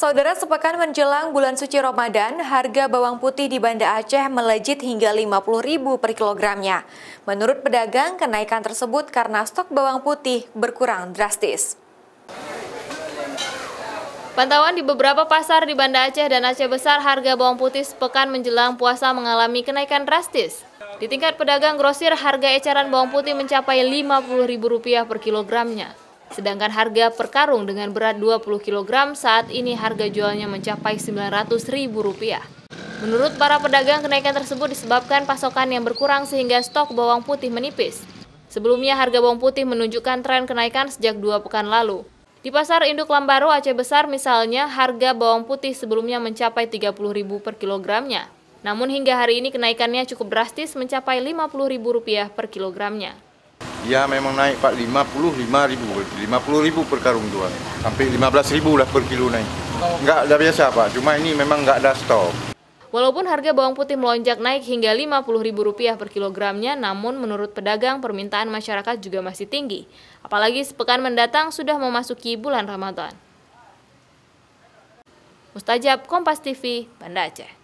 Saudara sepekan menjelang bulan suci Ramadan, harga bawang putih di Banda Aceh melejit hingga Rp50.000 per kilogramnya. Menurut pedagang, kenaikan tersebut karena stok bawang putih berkurang drastis. Pantauan di beberapa pasar di Banda Aceh dan Aceh Besar, harga bawang putih sepekan menjelang puasa mengalami kenaikan drastis. Di tingkat pedagang grosir, harga eceran bawang putih mencapai Rp50.000 per kilogramnya. Sedangkan harga per karung dengan berat 20 kg saat ini harga jualnya mencapai Rp900.000. Menurut para pedagang, kenaikan tersebut disebabkan pasokan yang berkurang sehingga stok bawang putih menipis. Sebelumnya harga bawang putih menunjukkan tren kenaikan sejak dua pekan lalu. Di pasar induk Lambaro Aceh Besar misalnya, harga bawang putih sebelumnya mencapai Rp30.000 per kilogramnya. Namun hingga hari ini kenaikannya cukup drastis mencapai Rp50.000 per kilogramnya ya memang naik Pak 50 50.000 ribu per karung dua sampai 15 ribu lah per kilo naik Enggak ada biasa Pak cuma ini memang enggak ada stok Walaupun harga bawang putih melonjak naik hingga Rp50.000 per kilogramnya, namun menurut pedagang permintaan masyarakat juga masih tinggi. Apalagi sepekan mendatang sudah memasuki bulan Ramadan. Mustajab, Kompas TV, Banda Aceh.